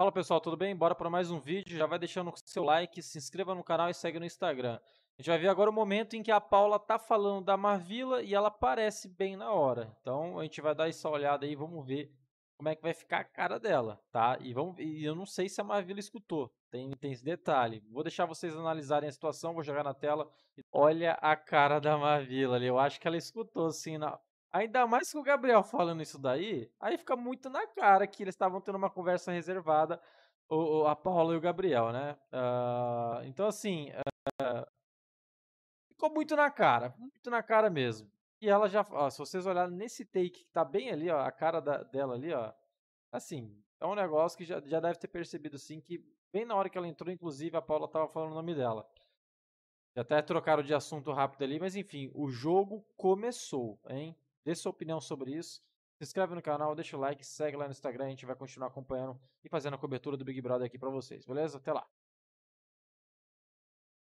Fala pessoal, tudo bem? Bora para mais um vídeo. Já vai deixando o seu like, se inscreva no canal e segue no Instagram. A gente vai ver agora o momento em que a Paula tá falando da Marvila e ela aparece bem na hora. Então a gente vai dar essa olhada aí, vamos ver como é que vai ficar a cara dela, tá? E, vamos, e eu não sei se a Marvila escutou, tem, tem esse detalhe. Vou deixar vocês analisarem a situação, vou jogar na tela. Olha a cara da Marvila ali, eu acho que ela escutou assim, na, Ainda mais que o Gabriel falando isso daí, aí fica muito na cara que eles estavam tendo uma conversa reservada, o, a Paula e o Gabriel, né? Uh, então, assim, uh, ficou muito na cara, muito na cara mesmo. E ela já, ó, se vocês olharem nesse take que tá bem ali, ó, a cara da, dela ali, ó, assim, é um negócio que já, já deve ter percebido, sim, que bem na hora que ela entrou, inclusive, a Paula tava falando o nome dela. até trocaram de assunto rápido ali, mas enfim, o jogo começou, hein? Dê sua opinião sobre isso. Se inscreve no canal, deixa o like, segue lá no Instagram, a gente vai continuar acompanhando e fazendo a cobertura do Big Brother aqui para vocês, beleza? Até lá!